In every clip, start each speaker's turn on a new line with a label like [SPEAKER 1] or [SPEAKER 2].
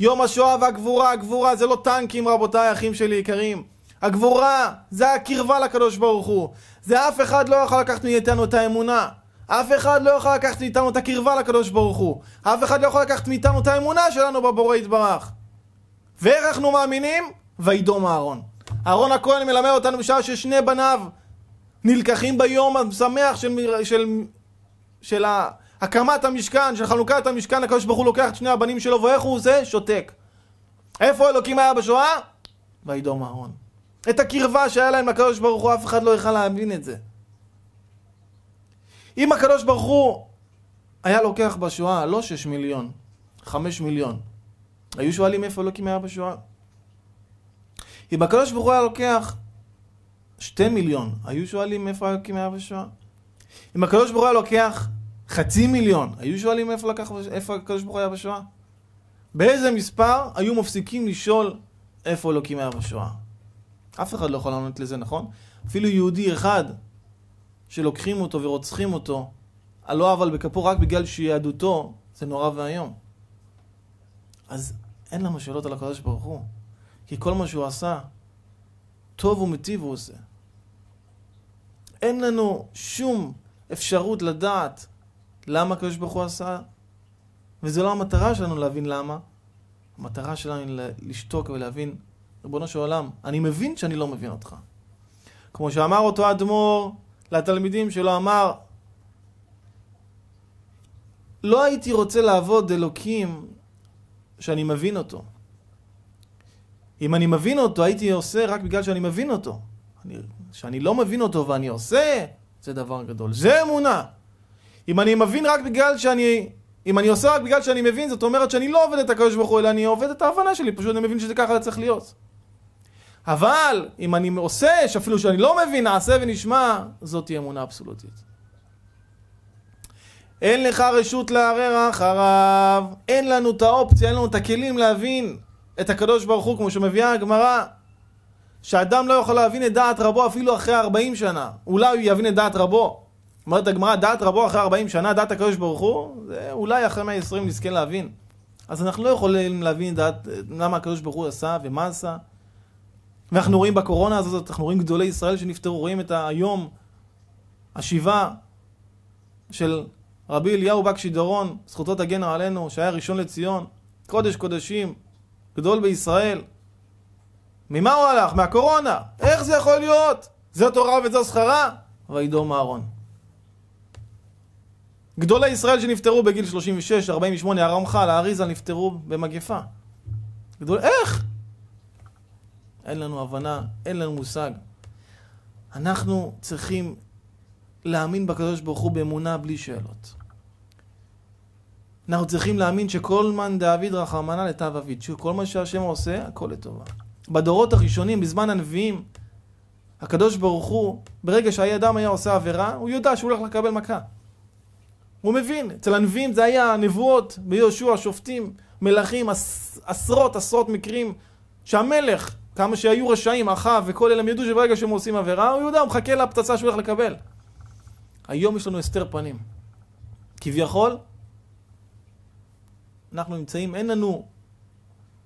[SPEAKER 1] יום השואה והגבורה, הגבורה זה לא טנקים רבותיי, אחים שלי יקרים. הגבורה זה הקרבה לקדוש ברוך הוא. זה אף אחד לא יכול לקחת מאיתנו את האמונה. אף אחד לא יכול לקחת מאיתנו את הקרבה לקדוש ברוך הוא. אף אחד לא יכול לקחת מאיתנו את האמונה שלנו בבורא יתברך. ואיך אנחנו מאמינים? וידום אהרון. אהרון הכהן מלמד אותנו בשעה ששני בניו נלקחים ביום השמח של, של, של, של, של הקמת המשכן, של חנוכת המשכן, הקדוש ברוך הוא לוקח את שני הבנים שלו, ואיך הוא עושה? שותק. איפה אלוקים היה בשואה? וידום אהרון. את הקרבה שהיה להם לקדוש ברוך הוא, אף אחד לא יכל להבין את זה. אם הקדוש ברוך הוא היה לוקח בשואה לא שש מיליון, חמש מיליון, היו שואלים איפה אלוקים היה בשואה? אם הקדוש ברוך הוא היה לוקח שתי מיליון, היו שואלים איפה אלוקים היה בשואה? אם הקדוש ברוך הוא היה לוקח חצי מיליון, היו שואלים איפה, לקח, איפה הקדוש ברוך הוא היה בשואה? באיזה מספר היו מפסיקים לשאול איפה אלוקים היה בשואה? אף אחד לא יכול לענות לזה, נכון? אפילו יהודי אחד שלוקחים אותו ורוצחים אותו, על לא עוול בכפו רק בגלל שיהדותו, זה נורא ואיום. אז אין לנו שאלות על הקדוש ברוך הוא, כי כל מה שהוא עשה, טוב ומטיב הוא עושה. אין לנו שום אפשרות לדעת למה הקדוש ברוך הוא עשה? וזו לא המטרה שלנו להבין למה. המטרה שלנו היא לשתוק ולהבין, ריבונו של עולם, אני מבין שאני לא מבין אותך. כמו שאמר אותו אדמו"ר לתלמידים שלו, אמר, לא הייתי רוצה לעבוד אלוקים שאני מבין אותו. אם אני מבין אותו, הייתי עושה רק בגלל שאני מבין אותו. אני, שאני לא מבין אותו ואני עושה, זה דבר גדול. זה אמונה. אם אני מבין רק בגלל שאני... אם אני עושה רק בגלל שאני מבין, זאת אומרת שאני לא עובד את הקדוש ברוך הוא, אלא אני עובד את ההבנה שלי, פשוט אני מבין שזה ככה זה צריך להיות. אבל אם אני עושה, שאפילו שאני לא מבין, נעשה ונשמע, זאת היא אמונה אבסולוטית. אין לך רשות לערער אחריו, אין לנו את האופציה, אין לנו את הכלים להבין את הקדוש ברוך הוא, כמו שמביאה הגמרא, שאדם לא יכול להבין את דעת רבו אפילו אחרי 40 שנה. אולי הוא יבין את דעת רבו. אומרת הגמרא, דעת רבו אחרי 40 שנה, דעת הקדוש ברוך הוא, זה אולי אחרי 120 נזכה להבין. אז אנחנו לא יכולים להבין דעת, למה הקדוש ברוך הוא עשה ומה עשה. ואנחנו רואים בקורונה הזאת, אנחנו רואים גדולי ישראל שנפטרו, רואים את היום, השיבה של רבי אליהו בקשי דורון, זכותו תגן עלינו, שהיה ראשון לציון, קודש קודשים, גדול בישראל. ממה הוא הלך? מהקורונה. איך זה יכול להיות? זה תורה וזו זכרה? וידום אהרון. גדולי ישראל שנפטרו בגיל 36, 48, הרמח"ל, האריזה, נפטרו במגפה. גדול... איך? אין לנו הבנה, אין לנו מושג. אנחנו צריכים להאמין בקדוש ברוך הוא באמונה בלי שאלות. אנחנו צריכים להאמין שכל מן דאביד רחמנא לתו אביד, שכל מה שהשם עושה, הכל לטובה. בדורות הראשונים, בזמן הנביאים, הקדוש ברוך הוא, ברגע שהאדם היה עושה עבירה, הוא יודע שהוא הולך לקבל מכה. הוא מבין. אצל הנביאים זה היה נבואות, ביהושע, שופטים, מלכים, עש, עשרות עשרות מקרים שהמלך, כמה שהיו רשעים, אחאב וכל אלה, הם ידעו שברגע שהם עושים עבירה, הוא יודע, הוא מחכה לפצצה שהוא הולך לקבל. היום יש לנו הסתר פנים. כביכול, אנחנו נמצאים, אין לנו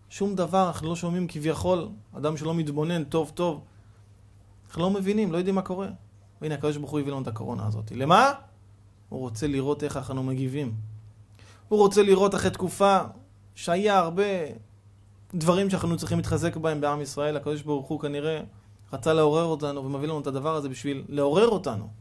[SPEAKER 1] שום דבר, אנחנו לא שומעים כביכול, אדם שלא מתבונן טוב טוב, אנחנו לא מבינים, לא יודעים מה קורה. והנה, הקב"ה הביא לנו את הקורונה הזאת. למה? הוא רוצה לראות איך אנחנו מגיבים. הוא רוצה לראות אחרי תקופה שהיה הרבה דברים שאנחנו צריכים להתחזק בהם בעם ישראל. הקדוש ברוך הוא כנראה רצה לעורר אותנו ומביא לנו את הדבר הזה בשביל לעורר אותנו.